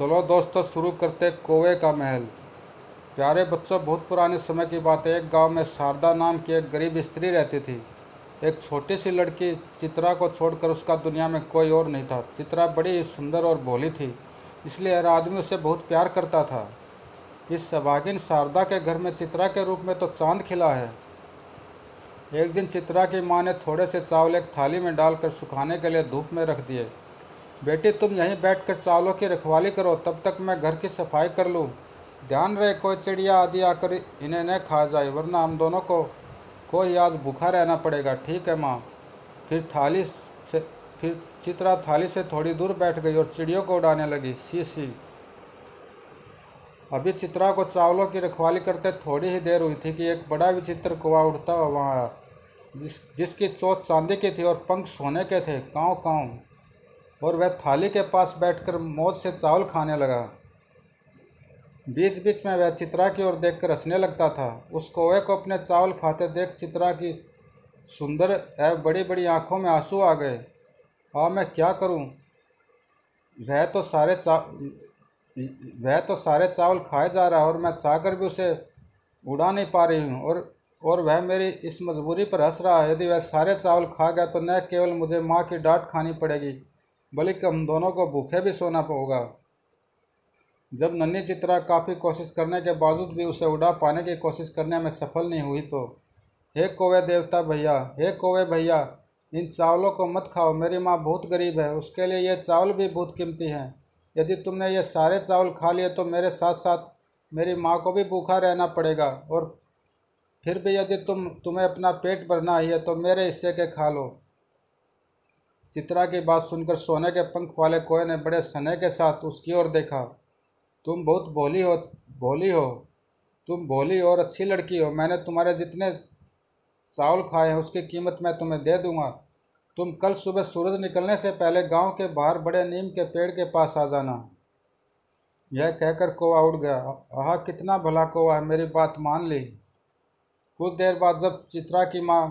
चलो दोस्तों तो शुरू करते कोवे का महल प्यारे बच्चों बहुत पुराने समय की बात है एक गांव में शारदा नाम की एक गरीब स्त्री रहती थी एक छोटी सी लड़की चित्रा को छोड़कर उसका दुनिया में कोई और नहीं था चित्रा बड़ी सुंदर और भोली थी इसलिए हर आदमी उसे बहुत प्यार करता था इस सभागिन शारदा के घर में चित्रा के रूप में तो चांद खिला है एक दिन चित्रा की माँ ने थोड़े से चावल एक थाली में डालकर सुखाने के लिए धूप में रख दिए बेटे तुम यहीं बैठकर चावलों की रखवाली करो तब तक मैं घर की सफाई कर लूँ ध्यान रहे कोई चिड़िया आदि आकर इन्हें न खा जाए वरना हम दोनों को कोई आज भूखा रहना पड़ेगा ठीक है माँ फिर थाली से फिर चित्रा थाली से थोड़ी दूर बैठ गई और चिड़ियों को उड़ाने लगी सी सी अभी चित्रा को चावलों की रखवाली करते थोड़ी ही देर हुई थी कि एक बड़ा विचित्र कुआ उड़ता हुआ वहाँ जिस जिसकी चोट चांदी की थी और पंख सोने के थे काँव काँव और वह थाली के पास बैठकर मौज से चावल खाने लगा बीच बीच में वह चित्रा की ओर देखकर हंसने लगता था उस कौए को अपने चावल खाते देख चित्रा की सुंदर एवं बड़ी बड़ी आंखों में आंसू आ गए हाँ मैं क्या करूं? वह तो सारे चा वह तो सारे चावल खाए जा रहा है और मैं चाहकर भी उसे उड़ा नहीं पा रही हूँ और और वह मेरी इस मजबूरी पर हंस रहा है यदि वह सारे चावल खा गया तो न केवल मुझे माँ की डांट खानी पड़ेगी बल्कि हम दोनों को भूखे भी सोना होगा जब नन्ही चित्रा काफ़ी कोशिश करने के बावजूद भी उसे उड़ा पाने की कोशिश करने में सफल नहीं हुई तो हे कोवे देवता भैया हे कोवे भैया इन चावलों को मत खाओ मेरी माँ बहुत गरीब है उसके लिए ये चावल भी बहुत कीमती हैं यदि तुमने ये सारे चावल खा लिए तो मेरे साथ साथ मेरी माँ को भी भूखा रहना पड़ेगा और फिर भी यदि तुम तुम्हें अपना पेट भरना ही है तो मेरे हिस्से के खा लो चित्रा की बात सुनकर सोने के पंख वाले कोए ने बड़े सने के साथ उसकी ओर देखा तुम बहुत भोली हो भोली हो तुम भोली और अच्छी लड़की हो मैंने तुम्हारे जितने चावल खाए हैं उसकी कीमत मैं तुम्हें दे दूंगा तुम कल सुबह सूरज निकलने से पहले गांव के बाहर बड़े नीम के पेड़ के पास आ जाना यह कहकर कोवा उड़ गया आह कितना भला कोवा है मेरी बात मान ली कुछ देर बाद जब चित्रा की माँ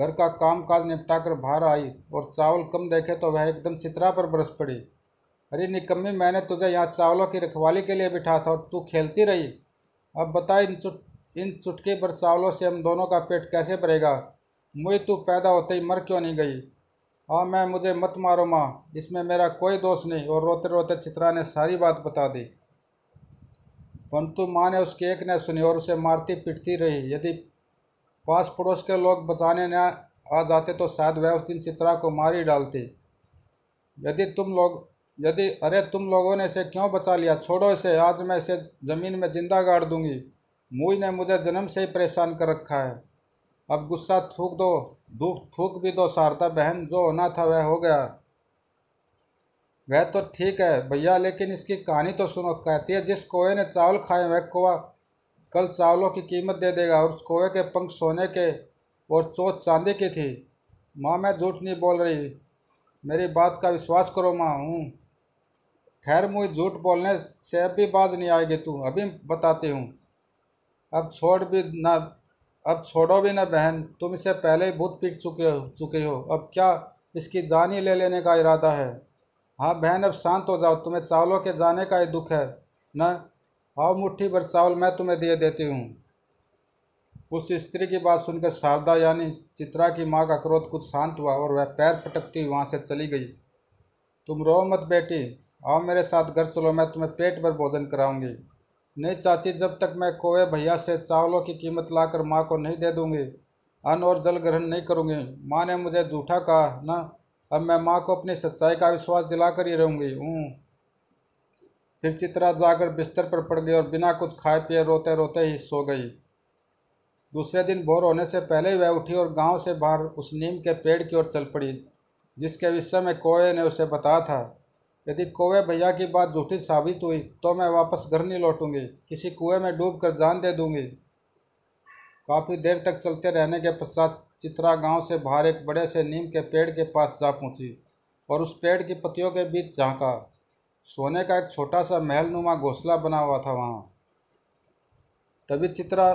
घर का काम काज निपटाकर बाहर आई और चावल कम देखे तो वह एकदम चित्रा पर बरस पड़ी अरे निकम्मी मैंने तुझे यहाँ चावलों की रखवाली के लिए बिठा था और तू खेलती रही अब बता इन चुट इन चुटके पर चावलों से हम दोनों का पेट कैसे भरेगा मुझे तू पैदा होते ही मर क्यों नहीं गई हाँ मैं मुझे मत मारो माँ इसमें मेरा कोई दोष नहीं और रोते रोते चित्रा ने सारी बात बता दी परंतु माँ ने उसकी एक ने सुनी और उसे मारती पिटती रही यदि पास पड़ोस के लोग बचाने न आ जाते तो शायद वह उस दिन चित्रा को मार ही डालते यदि तुम लोग यदि अरे तुम लोगों ने इसे क्यों बचा लिया छोड़ो इसे आज मैं इसे ज़मीन में जिंदा गाड़ दूंगी मुई ने मुझे जन्म से ही परेशान कर रखा है अब गुस्सा थूक दो दुख थूक भी दो शारदा बहन जो होना था वह हो गया वह तो ठीक है भैया लेकिन इसकी कहानी तो सुनो कहती है जिस कोए ने चावल खाए वह कुआ कल चावलों की कीमत दे देगा और खोए के पंख सोने के और सोच चांदी की थी माँ मैं झूठ नहीं बोल रही मेरी बात का विश्वास करो माँ हूँ खैर मुझे झूठ बोलने से अब भी बाज नहीं आएगी तू अभी बताती हूँ अब छोड़ भी ना अब छोड़ो भी ना बहन तुम इसे पहले ही भूत पीट चुके हो चुके हो अब क्या इसकी जान ही ले लेने का इरादा है हाँ बहन अब शांत हो जाओ तुम्हें चावलों के जाने का ही दुख है न आओ मुट्ठी भर चावल मैं तुम्हें दे देती हूँ उस स्त्री की बात सुनकर शारदा यानी चित्रा की माँ का क्रोध कुछ शांत हुआ और वह पैर पटकती हुई वहाँ से चली गई तुम रो मत बेटी आओ मेरे साथ घर चलो मैं तुम्हें पेट भर भोजन कराऊंगी नहीं चाची जब तक मैं कोए भैया से चावलों की कीमत लाकर माँ को नहीं दे दूँगी अन्न और जल ग्रहण नहीं करूँगी माँ ने मुझे झूठा कहा ना अब मैं माँ को अपनी सच्चाई का विश्वास दिलाकर ही रहूँगी हूँ फिर चित्रा जाकर बिस्तर पर पड़ गई और बिना कुछ खाए पिए रोते रोते ही सो गई दूसरे दिन बोर होने से पहले ही वह उठी और गांव से बाहर उस नीम के पेड़ की ओर चल पड़ी जिसके विषय में कोए ने उसे बताया था यदि कोए भैया की बात झूठी साबित हुई तो मैं वापस घर नहीं लौटूंगी किसी कुएं में डूब कर जान दे दूंगी काफ़ी देर तक चलते रहने के पश्चात चित्रा गांव से बाहर एक बड़े से नीम के पेड़ के पास जा पहुंची और उस पेड़ की पतियों के बीच झांका सोने का एक छोटा सा महल नुमा घोसला बना हुआ था वहाँ तभी चित्रा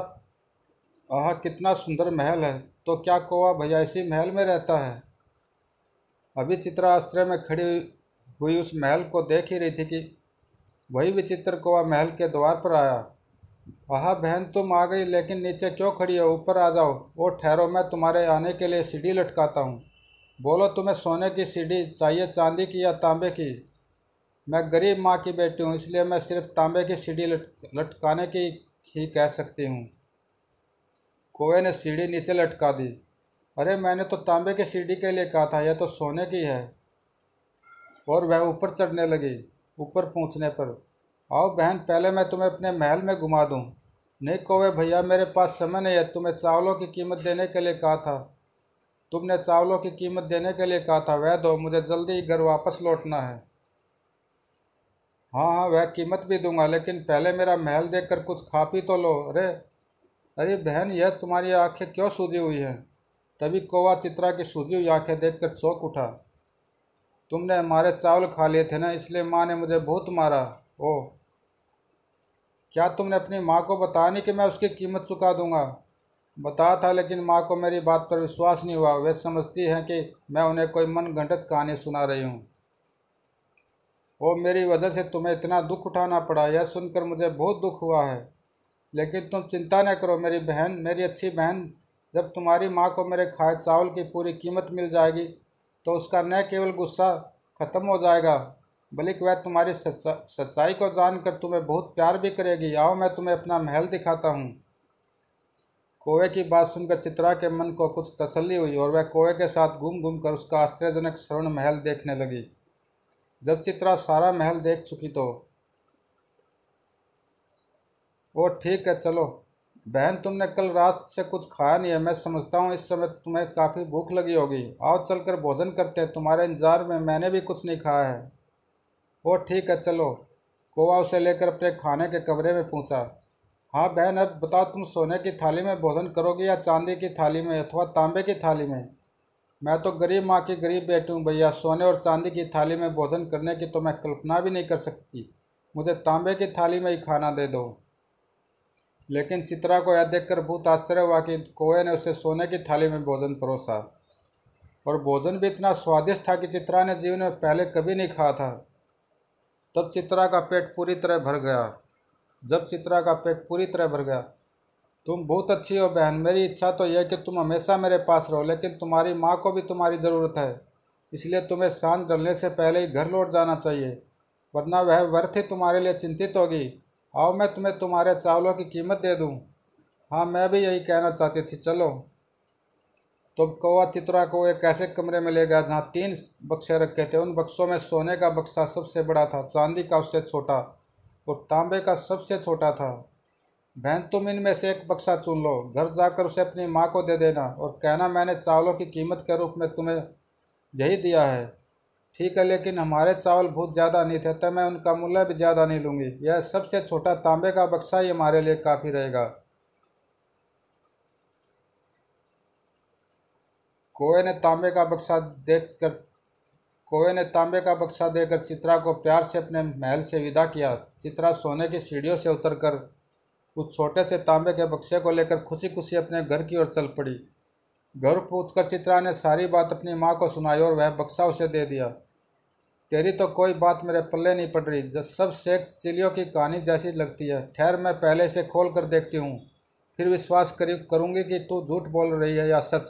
आह कितना सुंदर महल है तो क्या कौवा भैया इसी महल में रहता है अभी चित्रा आश्रय में खड़ी हुई उस महल को देख ही रही थी कि वही विचित्र कौवा महल के द्वार पर आया आह बहन तुम आ गई लेकिन नीचे क्यों खड़ी हो ऊपर आ जाओ वो ठहरो मैं तुम्हारे आने के लिए सीढ़ी लटकाता हूँ बोलो तुम्हें सोने की सीढ़ी चाहिए चांदी की या तांबे की मैं गरीब माँ की बेटी हूँ इसलिए मैं सिर्फ तांबे की सीढ़ी लट लटकाने की ही कह सकती हूँ कोए ने सीढ़ी नीचे लटका दी अरे मैंने तो तांबे की सीढ़ी के लिए कहा था यह तो सोने की है और वह ऊपर चढ़ने लगी ऊपर पहुँचने पर आओ बहन पहले मैं तुम्हें अपने महल में घुमा दूँ नहीं कोवे भैया मेरे पास समय नहीं है तुम्हें चावलों की कीमत देने के लिए कहा था तुमने चावलों की कीमत देने के लिए कहा था वह दो मुझे जल्दी घर वापस लौटना है हाँ हाँ वह कीमत भी दूंगा लेकिन पहले मेरा महल देखकर कुछ खा पी तो लो अरे अरे बहन यह तुम्हारी आंखें क्यों सूजी हुई हैं तभी कोवा चित्रा की सूजी हुई आंखें देखकर चौक उठा तुमने हमारे चावल खा लिए थे ना इसलिए माँ ने मुझे बहुत मारा ओ क्या तुमने अपनी माँ को बताया नहीं कि मैं उसकी कीमत चुका दूंगा बताया था लेकिन माँ को मेरी बात पर विश्वास नहीं हुआ वे समझती हैं कि मैं उन्हें कोई मन घंटत कहानी सुना रही हूँ ओ मेरी वजह से तुम्हें इतना दुख उठाना पड़ा यह सुनकर मुझे बहुत दुख हुआ है लेकिन तुम चिंता न करो मेरी बहन मेरी अच्छी बहन जब तुम्हारी माँ को मेरे खाए चावल की पूरी कीमत मिल जाएगी तो उसका न केवल गुस्सा ख़त्म हो जाएगा बल्कि वह तुम्हारी सच्चा सच्चाई को जानकर तुम्हें बहुत प्यार भी करेगी आओ मैं तुम्हें अपना महल दिखाता हूँ कोवे की बात सुनकर चित्रा के मन को कुछ तसल्ली हुई और वह कोवे के साथ घूम घूम कर उसका आश्चर्यजनक स्वर्ण महल देखने लगी जब चित्रा सारा महल देख चुकी तो वो ठीक है चलो बहन तुमने कल रात से कुछ खाया नहीं है मैं समझता हूँ इस समय तुम्हें काफ़ी भूख लगी होगी आओ चलकर भोजन करते हैं तुम्हारे इंतज़ार में मैंने भी कुछ नहीं खाया है वो ठीक है चलो कोवा उसे लेकर अपने खाने के कमरे में पूछा हाँ बहन अब बताओ तुम सोने की थाली में भोजन करोगे या चांदी की थाली में अथवा तांबे की थाली में मैं तो गरीब माँ की गरीब बेटी हूँ भैया सोने और चांदी की थाली में भोजन करने की तो मैं कल्पना भी नहीं कर सकती मुझे तांबे की थाली में ही खाना दे दो लेकिन चित्रा को यह देखकर बहुत आश्चर्य हुआ कि कोए ने उसे सोने की थाली में भोजन परोसा और भोजन भी इतना स्वादिष्ट था कि चित्रा ने जीवन में पहले कभी नहीं खाया था तब चित्रा का पेट पूरी तरह भर गया जब चित्रा का पेट पूरी तरह भर गया तुम बहुत अच्छी हो बहन मेरी इच्छा तो यह कि तुम हमेशा मेरे पास रहो लेकिन तुम्हारी माँ को भी तुम्हारी ज़रूरत है इसलिए तुम्हें सांझ डलने से पहले ही घर लौट जाना चाहिए वरना वह वर्थ ही तुम्हारे लिए चिंतित होगी आओ मैं तुम्हें तुम्हारे चावलों की कीमत दे दूँ हाँ मैं भी यही कहना चाहती थी चलो तो कौवा चित्रा को एक ऐसे कमरे में ले गया जहाँ तीन बक्से रखे थे उन बक्सों में सोने का बक्सा सबसे बड़ा था चांदी का उससे छोटा और तांबे का सबसे छोटा था बहन तुम इनमें से एक बक्सा चुन लो घर जाकर उसे अपनी माँ को दे देना और कहना मैंने चावलों की कीमत के रूप में तुम्हें यही दिया है ठीक है लेकिन हमारे चावल बहुत ज़्यादा नहीं थे तो तब मैं उनका मूल्य भी ज़्यादा नहीं लूँगी यह सबसे छोटा तांबे का बक्सा ही हमारे लिए काफ़ी रहेगा कोए ने तांबे का बक्सा देख कर कोए ने तांबे का बक्सा देकर चित्रा को प्यार से अपने महल से विदा किया चित्रा सोने की सीढ़ियों से उतरकर उस छोटे से तांबे के बक्से को लेकर खुशी खुशी अपने घर की ओर चल पड़ी घर पूछकर चित्रा ने सारी बात अपनी माँ को सुनाई और वह बक्सा उसे दे दिया तेरी तो कोई बात मेरे पल्ले नहीं पड़ रही जब सब शेख चिलियों की कहानी जैसी लगती है ठहर मैं पहले से खोल कर देखती हूँ फिर विश्वास करूँगी कि तू झूठ बोल रही है या सच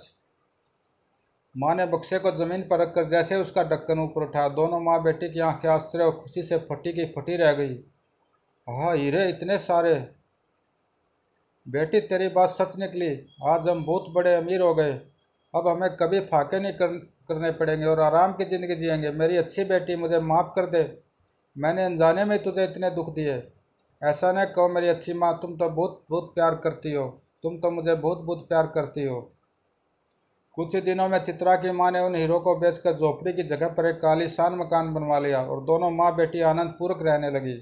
माँ ने बक्से को ज़मीन पर रखकर जैसे उसका ढक्कन ऊपर उठाया दोनों माँ बेटी की आंखें आश्चर्य और खुशी से फटी की फटी रह गई हाँ हीरे इतने सारे बेटी तेरी बात सच निकली आज हम बहुत बड़े अमीर हो गए अब हमें कभी फाके नहीं कर, करने पड़ेंगे और आराम की ज़िंदगी जिएंगे मेरी अच्छी बेटी मुझे माफ़ कर दे मैंने अनजाने में तुझे इतने दुख दिए ऐसा न कहो मेरी अच्छी माँ तुम तो बहुत बहुत प्यार करती हो तुम तो मुझे बहुत बहुत प्यार करती हो कुछ ही दिनों में चित्रा की माँ ने उन हीरो को बेचकर झोपड़ी की जगह पर एक कालीशान मकान बनवा लिया और दोनों माँ बेटी आनंदपूर्वक रहने लगी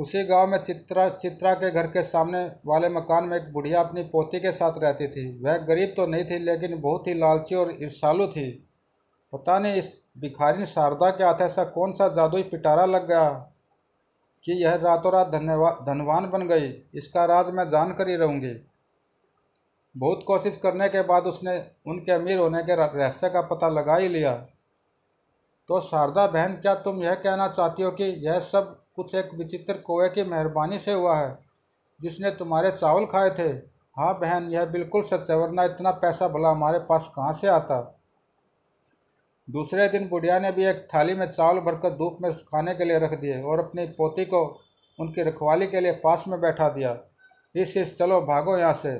उसी गांव में चित्रा चित्रा के घर के सामने वाले मकान में एक बुढ़िया अपनी पोती के साथ रहती थी वह गरीब तो नहीं थी लेकिन बहुत ही लालची और ईर्षालु थी पता नहीं इस भिखारिन शारदा के हाथ ऐसा कौन सा जादुई पिटारा लग गया कि यह रातों रात धन्यवा धनवान बन गई इसका राज मैं जान कर ही रहूँगी बहुत कोशिश करने के बाद उसने उनके अमीर होने के रहस्य का पता लगा ही लिया तो शारदा बहन क्या तुम यह कहना चाहती हो कि यह सब कुछ एक विचित्र कोए की मेहरबानी से हुआ है जिसने तुम्हारे चावल खाए थे हाँ बहन यह बिल्कुल सच है वरना इतना पैसा भला हमारे पास कहाँ से आता दूसरे दिन बुढ़िया ने भी एक थाली में चावल भरकर धूप में सुखाने के लिए रख दिए और अपनी पोती को उनकी रखवाली के लिए पास में बैठा दिया इस इस चलो भागो यहाँ से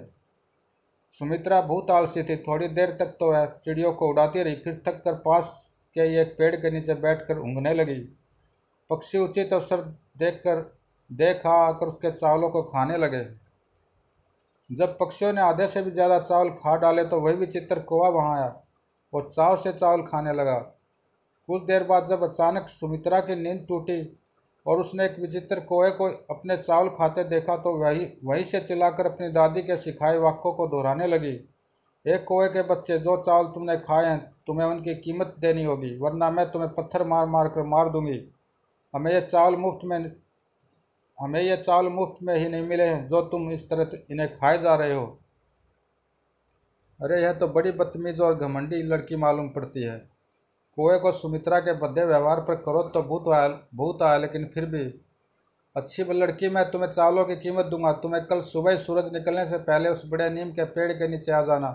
सुमित्रा बहुत आलसी थी थोड़ी देर तक तो वह चिड़ियों को उड़ाती रही फिर थक कर पास के एक पेड़ के नीचे बैठकर कर लगी पक्षी उचित अवसर देख कर आकर उसके चावलों को खाने लगे जब पक्षियों ने आधे से भी ज़्यादा चावल खा डाले तो वही भी चित्र कोवा वहाँ आया और चाव से चावल खाने लगा कुछ देर बाद जब अचानक सुमित्रा की नींद टूटी और उसने एक विचित्र कोए को अपने चावल खाते देखा तो वही वहीं से चिल्लाकर अपनी दादी के सिखाए वाक्यों को दोहराने लगी एक कोए के बच्चे जो चावल तुमने खाए हैं तुम्हें उनकी कीमत देनी होगी वरना मैं तुम्हें पत्थर मार मार कर मार दूंगी हमें ये चावल मुफ्त में हमें यह चावल मुफ्त में ही नहीं मिले हैं जो तुम इस तरह इन्हें खाए जा रहे हो अरे यह तो बड़ी बदतमीज़ और घमंडी लड़की मालूम पड़ती है कोए को सुमित्रा के बदे व्यवहार पर करो तो भूत आया भूत आया लेकिन फिर भी अच्छी लड़की मैं तुम्हें चावलों की कीमत दूंगा तुम्हें कल सुबह सूरज निकलने से पहले उस बड़े नीम के पेड़ के नीचे आ जाना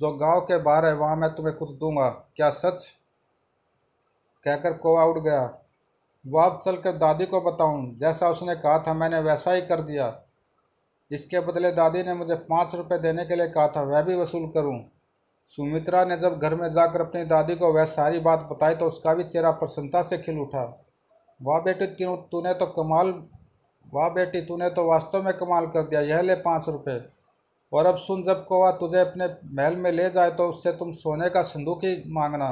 जो गांव के बाहर है वहां मैं तुम्हें कुछ दूंगा क्या सच कहकर कोआ उठ गया वाप चल कर दादी को बताऊं जैसा उसने कहा था मैंने वैसा ही कर दिया इसके बदले दादी ने मुझे पाँच रुपये देने के लिए कहा था वह भी वसूल करूँ सुमित्रा ने जब घर में जाकर अपनी दादी को वह सारी बात बताई तो उसका भी चेहरा प्रसन्नता से खिल उठा वाह बेटी क्यों तूने तो कमाल वाह बेटी तूने तो वास्तव में कमाल कर दिया यह ले पाँच रुपये और अब सुन जब कोवा तुझे अपने महल में ले जाए तो उससे तुम सोने का संदूक ही मांगना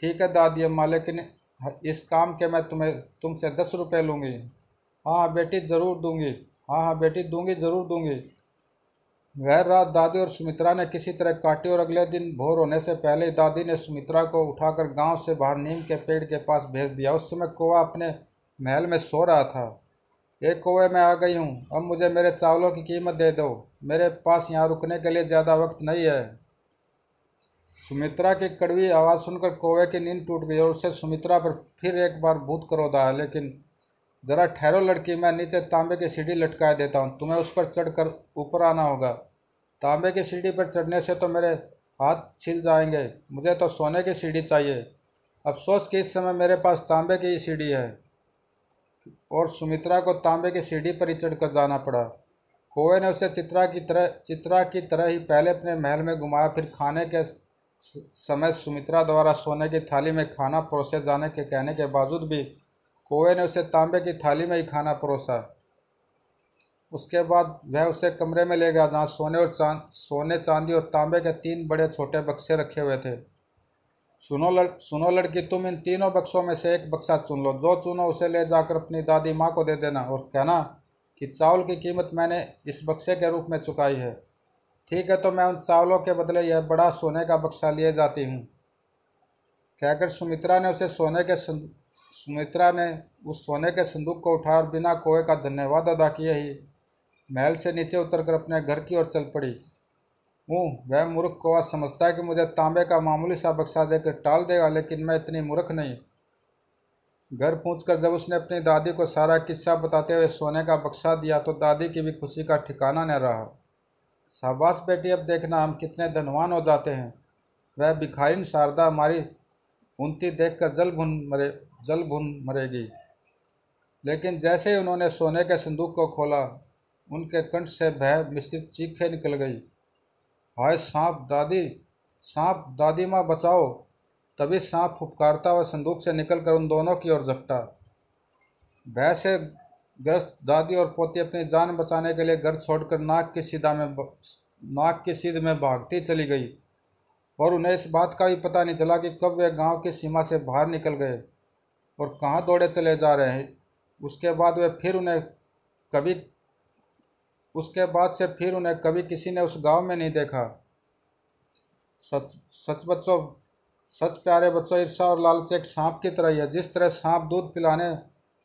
ठीक है दादी अम्मा लेकिन हाँ, इस काम के मैं तुम्हें तुमसे दस रुपये लूँगी हाँ हाँ बेटी ज़रूर दूँगी हाँ हाँ बेटी दूँगी ज़रूर दूँगी वह रात दादी और सुमित्रा ने किसी तरह काटी और अगले दिन भोर होने से पहले दादी ने सुमित्रा को उठाकर गांव से बाहर नीम के पेड़ के पास भेज दिया उस समय कुआ अपने महल में सो रहा था एक कोवे मैं आ गई हूँ अब मुझे मेरे चावलों की कीमत दे दो मेरे पास यहाँ रुकने के लिए ज़्यादा वक्त नहीं है सुमित्रा की कड़वी आवाज़ सुनकर कौवे की नींद टूट गई और उससे सुमित्रा पर फिर एक बार भूत क्रोध आया लेकिन ज़रा ठहरो लड़की मैं नीचे तांबे की सीढ़ी लटका देता हूँ तुम्हें उस पर चढ़कर ऊपर आना होगा तांबे की सीढ़ी पर चढ़ने से तो मेरे हाथ छिल जाएंगे मुझे तो सोने की सीढ़ी चाहिए अफसोस कि इस समय मेरे पास तांबे की ही सीढ़ी है और सुमित्रा को तांबे की सीढ़ी पर ही चढ़कर जाना पड़ा कोवे ने उसे चित्रा की तरह चित्रा की तरह ही पहले अपने महल में घुमाया फिर खाने के समय सुमित्रा द्वारा सोने की थाली में खाना परोसे जाने के कहने के बावजूद भी कोवे ने उसे तांबे की थाली में ही खाना परोसा उसके बाद वह उसे कमरे में ले गया जहाँ सोने और चांद सोने चांदी और तांबे के तीन बड़े छोटे बक्से रखे हुए थे सुनो लड़ सुनो लड़की तुम इन तीनों बक्सों में से एक बक्सा चुन लो जो चुनो उसे ले जाकर अपनी दादी माँ को दे देना और कहना कि चावल की कीमत मैंने इस बक्से के रूप में चुकाई है ठीक है तो मैं उन चावलों के बदले यह बड़ा सोने का बक्सा लिए जाती हूँ कहकर सुमित्रा ने उसे सोने के सुमित्रा ने उस सोने के संदूक को उठा और बिना कोए का धन्यवाद अदा किए ही महल से नीचे उतरकर अपने घर की ओर चल पड़ी ऊँ वह मूर्ख कोआ समझता है कि मुझे तांबे का मामूली सा बक्सा देकर टाल देगा लेकिन मैं इतनी मूर्ख नहीं घर पहुँच जब उसने अपनी दादी को सारा किस्सा बताते हुए सोने का बक्सा दिया तो दादी की भी खुशी का ठिकाना न रहा शाबाश बेटी अब देखना हम कितने धनवान हो जाते हैं वह भिखारिन शारदा हमारी उनती देख कर जल भुन मरे जल भुन मरेगी लेकिन जैसे ही उन्होंने सोने के संदूक को खोला उनके कंठ से भय मिश्रित चीखें निकल गई हाय सांप दादी सांप दादी माँ बचाओ तभी सांप फुपकारता हुआ संदूक से निकलकर उन दोनों की ओर झपटा भय से ग्रस्त दादी और पोती अपनी जान बचाने के लिए घर छोड़कर नाक की सीधा में नाक की सीध में भागती चली गई और उन्हें इस बात का भी पता नहीं चला कि कब वे गांव की सीमा से बाहर निकल गए और कहाँ दौड़े चले जा रहे हैं उसके बाद वे फिर उन्हें कभी उसके बाद से फिर उन्हें कभी किसी ने उस गांव में नहीं देखा सच सच बच्चों सच प्यारे बच्चों ईर्षा और लालच एक सांप की तरह ही है जिस तरह सांप दूध पिलाने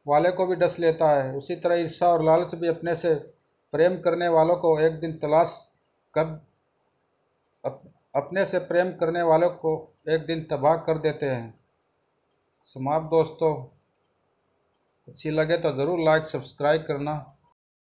वाले को भी डस लेता है उसी तरह ईर्षा और लालच भी अपने से प्रेम करने वालों को एक दिन तलाश कर अप, अपने से प्रेम करने वालों को एक दिन तबाह कर देते हैं समाप्त दोस्तों अच्छी लगे तो ज़रूर लाइक सब्सक्राइब करना